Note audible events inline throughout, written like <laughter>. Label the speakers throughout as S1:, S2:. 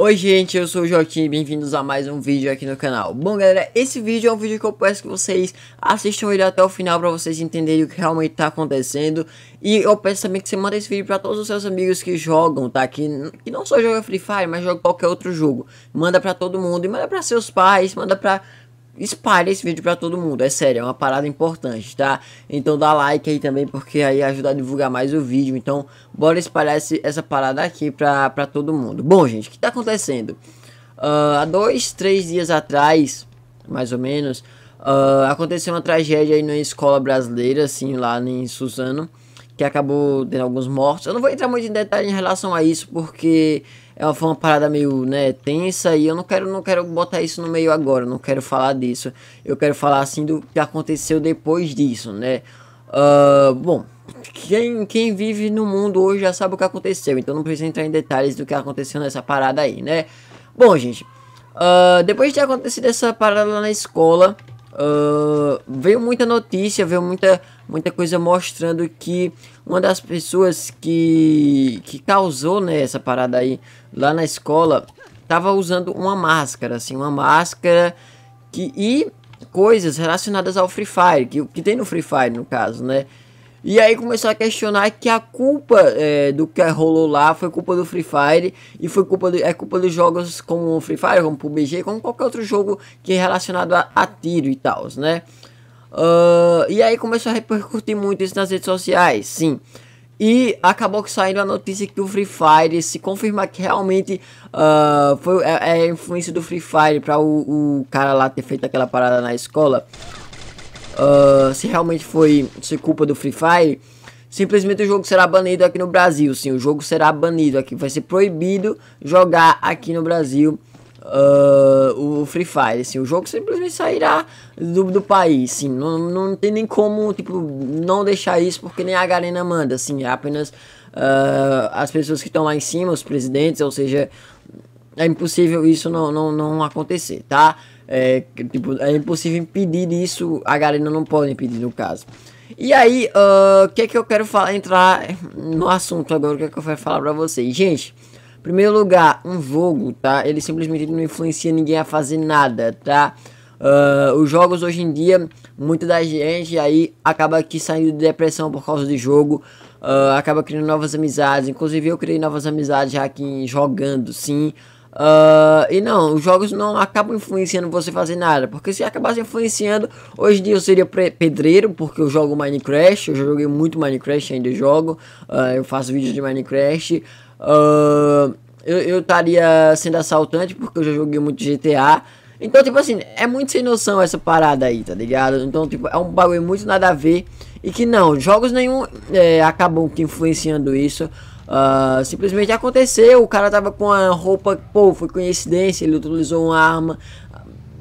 S1: Oi gente, eu sou o Joaquim bem-vindos a mais um vídeo aqui no canal. Bom galera, esse vídeo é um vídeo que eu peço que vocês assistam ele até o final para vocês entenderem o que realmente está acontecendo. E eu peço também que você manda esse vídeo para todos os seus amigos que jogam, tá? Que, que não só jogam Free Fire, mas jogam qualquer outro jogo. Manda para todo mundo, e manda para seus pais, manda para espalha esse vídeo para todo mundo, é sério, é uma parada importante, tá? Então dá like aí também, porque aí ajuda a divulgar mais o vídeo, então bora espalhar esse, essa parada aqui pra, pra todo mundo. Bom, gente, o que tá acontecendo? Uh, há dois, três dias atrás, mais ou menos, uh, aconteceu uma tragédia aí na escola brasileira, assim, lá em Suzano, que acabou tendo alguns mortos. Eu não vou entrar muito em detalhe em relação a isso, porque ela é foi uma parada meio né, tensa e eu não quero, não quero botar isso no meio agora, não quero falar disso. Eu quero falar assim do que aconteceu depois disso, né? Uh, bom, quem, quem vive no mundo hoje já sabe o que aconteceu, então não precisa entrar em detalhes do que aconteceu nessa parada aí, né? Bom, gente, uh, depois de ter acontecido essa parada lá na escola, Uh, veio muita notícia, veio muita, muita coisa mostrando que uma das pessoas que, que causou né, essa parada aí lá na escola estava usando uma máscara, assim, uma máscara que, e coisas relacionadas ao Free Fire, que, que tem no Free Fire no caso, né? E aí começou a questionar que a culpa é, do que rolou lá foi culpa do Free Fire e foi culpa do, é culpa dos jogos como o Free Fire, como o PUBG, como qualquer outro jogo que é relacionado a, a tiro e tal, né? Uh, e aí começou a repercutir muito isso nas redes sociais, sim. E acabou saindo a notícia que o Free Fire se confirmar que realmente uh, foi é, é, a influência do Free Fire para o, o cara lá ter feito aquela parada na escola uh, se realmente foi se culpa do Free Fire, simplesmente o jogo será banido aqui no Brasil. Sim, o jogo será banido aqui, vai ser proibido jogar aqui no Brasil. Uh, o Free Fire, sim o jogo simplesmente sairá do, do país, sim não, não tem nem como, tipo, não deixar isso, porque nem a Garena manda, assim, é apenas uh, as pessoas que estão lá em cima, os presidentes, ou seja, é impossível isso não, não, não acontecer, tá? É, tipo, é impossível impedir isso, a galera não pode impedir no caso. E aí, ah, o uh, que é que eu quero falar, entrar no assunto agora, o que, é que eu quero falar pra vocês. Gente, em primeiro lugar, um jogo, tá? Ele simplesmente não influencia ninguém a fazer nada, tá? Uh, os jogos hoje em dia, muita da gente aí acaba aqui saindo de depressão por causa de jogo, uh, acaba criando novas amizades. Inclusive, eu criei novas amizades já aqui jogando, sim. Uh, e não, os jogos não acabam influenciando você fazer nada, porque se acabasse influenciando, hoje em dia eu seria pedreiro, porque eu jogo Minecraft, eu já joguei muito Minecraft, ainda jogo, uh, eu faço vídeos de Minecraft. Uh, eu estaria sendo assaltante, porque eu já joguei muito GTA. Então, tipo assim, é muito sem noção essa parada aí, tá ligado? Então, tipo, é um bagulho muito nada a ver. E que não, jogos nenhum é, acabam que influenciando isso. Uh, simplesmente aconteceu, o cara tava com a roupa, pô, foi coincidência, ele utilizou uma arma.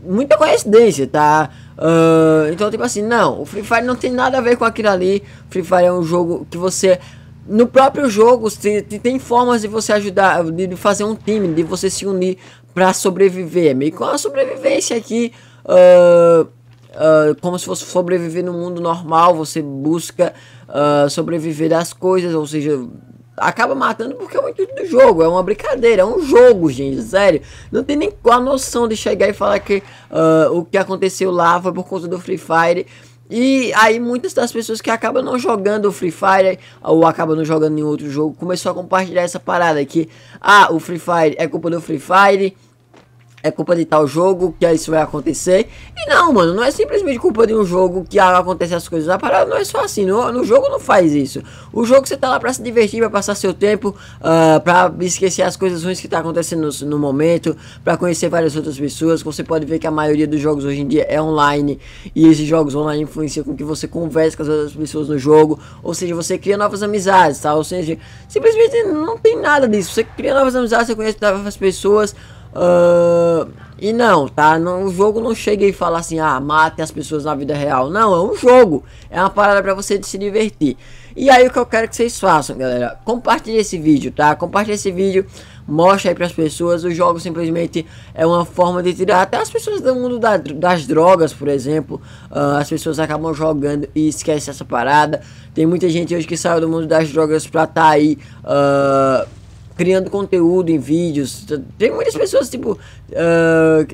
S1: Muita coincidência, tá? Uh, então, tipo assim, não, o Free Fire não tem nada a ver com aquilo ali. Free Fire é um jogo que você no próprio jogo tem, tem formas de você ajudar, de fazer um time, de você se unir para sobreviver. É meio com a sobrevivência aqui, uh, uh, como se fosse sobreviver no mundo normal. Você busca uh, sobreviver às coisas, ou seja, acaba matando porque é o intuito do jogo, é uma brincadeira, é um jogo, gente, sério. Não tem nem a noção de chegar e falar que uh, o que aconteceu lá foi por conta do Free Fire. E aí muitas das pessoas que acabam não jogando o Free Fire ou acabam não jogando em outro jogo começou a compartilhar essa parada que ah, o Free Fire é culpa do Free Fire é culpa de tal jogo que é isso vai acontecer. E não, mano, não é simplesmente culpa de um jogo que acontecem ah, acontece as coisas. A parada não é só assim. No, no jogo não faz isso. O jogo você tá lá pra se divertir, pra passar seu tempo, uh, pra esquecer as coisas ruins que tá acontecendo no, no, momento, pra conhecer várias outras pessoas. Você pode ver que a maioria dos jogos hoje em dia é online. E esses jogos online influenciam com que você converse com as outras pessoas no jogo. Ou seja, você cria novas amizades, tá? Ou seja, simplesmente não tem nada disso. Você cria novas amizades, você conhece novas pessoas. Uh, e não, tá? Não, o jogo não chega e fala assim, ah, matem as pessoas na vida real. Não, é um jogo. É uma parada para você se divertir. E aí o que eu quero que vocês façam, galera? Compartilhe esse vídeo, tá? Compartilhe esse vídeo. Mostra aí para as pessoas. O jogo simplesmente é uma forma de tirar até as pessoas do mundo da, das drogas, por exemplo. Uh, as pessoas acabam jogando e esquecem essa parada. Tem muita gente hoje que saiu do mundo das drogas pra tá aí. Uh, criando conteúdo em vídeos. Tem muitas pessoas, tipo, uh,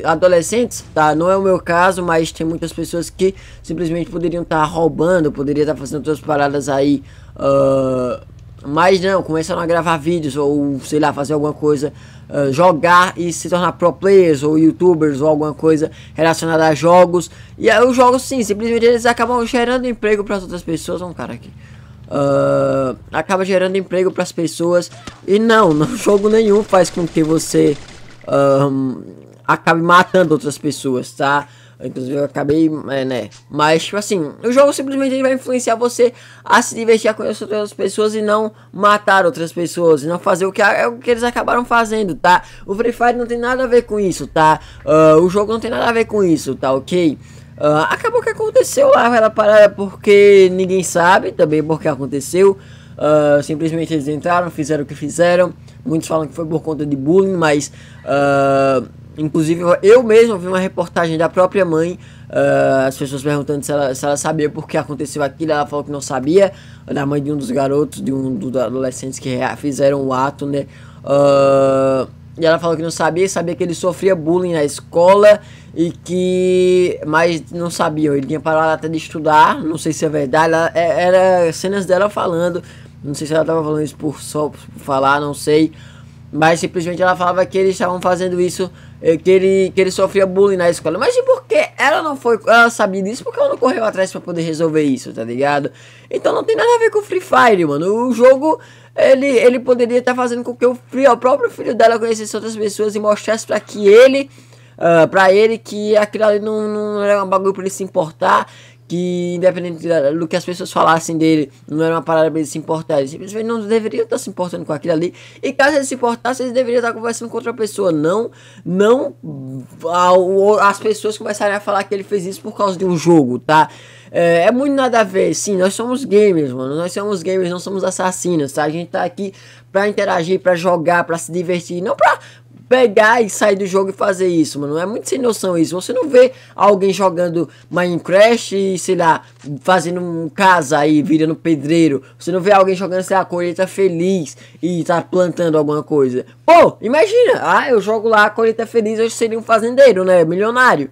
S1: adolescentes, tá? Não é o meu caso, mas tem muitas pessoas que simplesmente poderiam estar tá roubando, poderiam estar tá fazendo outras paradas aí. Uh, mas não, começaram a gravar vídeos ou sei lá, fazer alguma coisa, uh, jogar e se tornar pro players ou youtubers ou alguma coisa relacionada a jogos. E aí os jogos, sim, simplesmente eles acabam gerando emprego para outras pessoas. um cara, aqui uh, acaba gerando emprego para as pessoas. E não, <laughs> no jogo nenhum faz com que você um, acabe matando outras pessoas, tá? Inclusive eu acabei, é, né? Mas, tipo assim, o jogo simplesmente vai influenciar você a se divertir com outras pessoas e não matar outras pessoas. E não fazer o que, é o que eles acabaram fazendo, tá? O Free Fire não tem nada a ver com isso, tá? Uh, o jogo não tem nada a ver com isso, tá ok? Uh, acabou que aconteceu lá ela parada é porque ninguém sabe também porque aconteceu. Uh, simplesmente eles entraram, fizeram o que fizeram. Muitos falam que foi por conta de bullying, mas uh, inclusive eu mesmo vi uma reportagem da própria mãe. Uh, as pessoas perguntando se ela, se ela sabia por que aconteceu aquilo. Ela falou que não sabia. Da mãe de um dos garotos, de um dos adolescentes que fizeram o ato, né? e ela falou que não sabia, sabia que ele sofria bullying na escola e que mas não sabiam ele tinha parado até de estudar não sei se é verdade ela, é, era cenas dela falando não sei se ela estava falando isso por só por falar não sei mas simplesmente ela falava que eles estavam fazendo isso eh, que ele que ele sofria bullying na escola mas e por que ela não foi ela sabia disso porque ela não correu atrás para poder resolver isso tá ligado então não tem nada a ver com Free Fire mano o jogo ele, ele poderia estar tá fazendo com que o, o próprio filho dela conhecesse outras pessoas e mostrasse para que ele uh, pra ele que aquilo ali não, não era um bagulho pra ele se importar. Que independente do que as pessoas falassem dele, não era uma parada pra ele se importar. Ele simplesmente não deveria estar se importando com aquilo ali. E caso ele se importasse, ele deveria estar conversando com outra pessoa. Não, não as pessoas começarem a falar que ele fez isso por causa de um jogo, tá? É, é, muito nada a ver, sim, nós somos gamers, mano, nós somos gamers, não somos assassinos, tá? A gente tá aqui pra interagir, pra jogar, pra se divertir, não pra, pegar e sair do jogo e fazer isso, mano. É muito sem noção isso. Você não vê alguém jogando Minecraft e, sei lá, fazendo um casa aí, virando pedreiro. Você não vê alguém jogando, sei lá, colheita feliz e tá plantando alguma coisa. Pô, imagina, ah, eu jogo lá a colheita feliz, eu seria um fazendeiro, né? Milionário.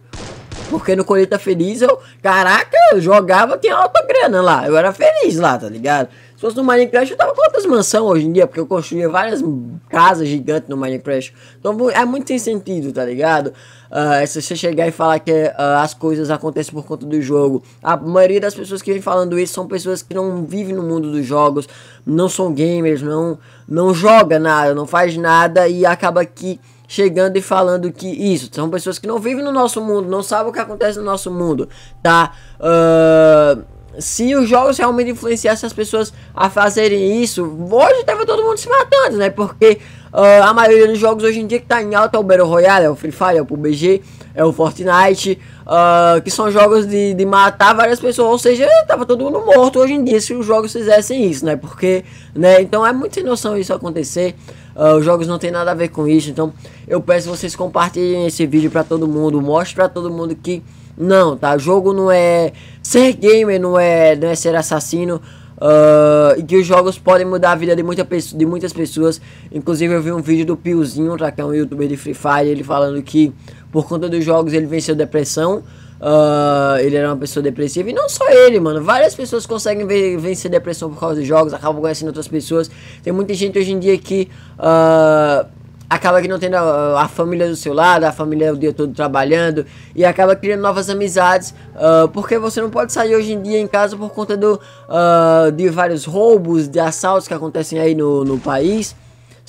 S1: Porque no Colheita Feliz eu, caraca, eu jogava, tinha alta grana lá. Eu era feliz lá, tá ligado? Se fosse no Minecraft, eu tava com outras mansões hoje em dia, porque eu construía várias casas gigantes no Minecraft. Então é muito sem sentido, tá ligado? Uh, se você chegar e falar que uh, as coisas acontecem por conta do jogo. A maioria das pessoas que vem falando isso são pessoas que não vivem no mundo dos jogos, não são gamers, não, não joga nada, não faz nada e acaba que chegando e falando que isso. São pessoas que não vivem no nosso mundo, não sabem o que acontece no nosso mundo, tá? Uh, se os jogos realmente influenciassem as pessoas a fazerem isso, hoje tava todo mundo se matando, né? Porque uh, a maioria dos jogos hoje em dia que tá em alta é o Battle Royale, é o Free Fire, é o PUBG, é o Fortnite, uh, que são jogos de, de matar várias pessoas, ou seja, tava todo mundo morto hoje em dia se os jogos fizessem isso, né? Porque, né? Então é muito sem noção isso acontecer. Uh, os jogos não tem nada a ver com isso. Então eu peço vocês compartilhem esse vídeo para todo mundo. Mostre para todo mundo que não, tá? Jogo não é ser gamer, não é, não é ser assassino. Uh, e que os jogos podem mudar a vida de, muita, de muitas pessoas. Inclusive, eu vi um vídeo do Piozinho, tá, que é um youtuber de Free Fire, ele falando que por conta dos jogos ele venceu depressão. Uh, ele era uma pessoa depressiva. E não só ele, mano. Várias pessoas conseguem vencer depressão por causa de jogos, acabam conhecendo outras pessoas. Tem muita gente hoje em dia que. Uh, acaba que não tendo a, a, família do seu lado, a família o dia todo trabalhando e acaba criando novas amizades, uh, ah, porque você não pode sair hoje em dia em casa por conta do, uh, de vários roubos, de assaltos que acontecem aí no, no país.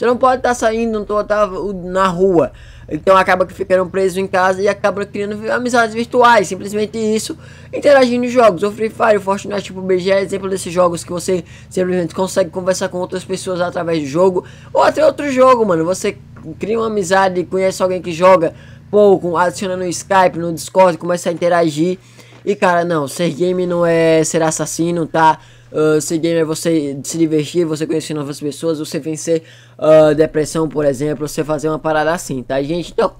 S1: Você não pode estar tá saindo tá, na rua. Então acaba que ficaram presos em casa e acabam criando amizades virtuais, simplesmente isso, interagindo em jogos. O Free Fire, o Fortnite, tipo BG é exemplo desses jogos que você simplesmente consegue conversar com outras pessoas através do jogo, ou até outro jogo, mano. Você cria uma amizade, conhece alguém que joga pouco, adiciona no Skype, no Discord, começa a interagir. E cara, não, ser game não é ser assassino, tá? se ah, ser gamer é você se divertir, você conhecer novas pessoas, você vencer uh, depressão, por exemplo, você fazer uma parada assim, tá, gente? Então,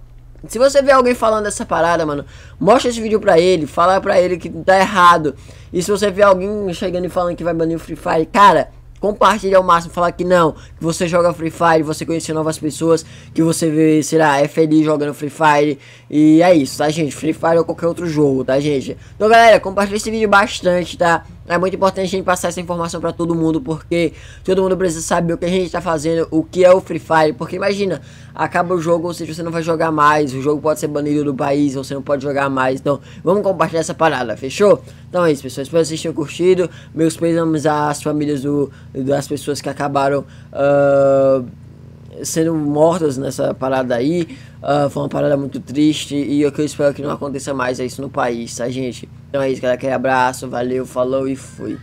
S1: se você vê alguém falando dessa parada, mano, mostra esse vídeo pra ele, fala pra ele que tá errado. E se você vê alguém chegando e falando que vai banir o Free Fire, cara, compartilha ao máximo, falar que não, que você joga Free Fire, você conhece novas pessoas, que você vê, sei lá, é feliz jogando Free Fire, e é isso, tá gente? Free Fire ou qualquer outro jogo, tá gente? Então galera, compartilha esse vídeo bastante, tá? É muito importante a gente passar essa informação para todo mundo, porque todo mundo precisa saber o que a gente está fazendo, o que é o Free Fire. Porque imagina, acaba o jogo, ou seja, você não vai jogar mais, o jogo pode ser banido do país, você não pode jogar mais. Então, vamos compartilhar essa parada, fechou? Então é isso, pessoal. Espero que vocês tenham curtido. Meus pêsames às famílias do, das pessoas que acabaram. Uh sendo mortas nessa parada aí. Uh, foi uma parada muito triste e o que eu espero que não aconteça mais é isso no país, tá, gente? Então é isso, galera. Aquele abraço, valeu, falou e fui.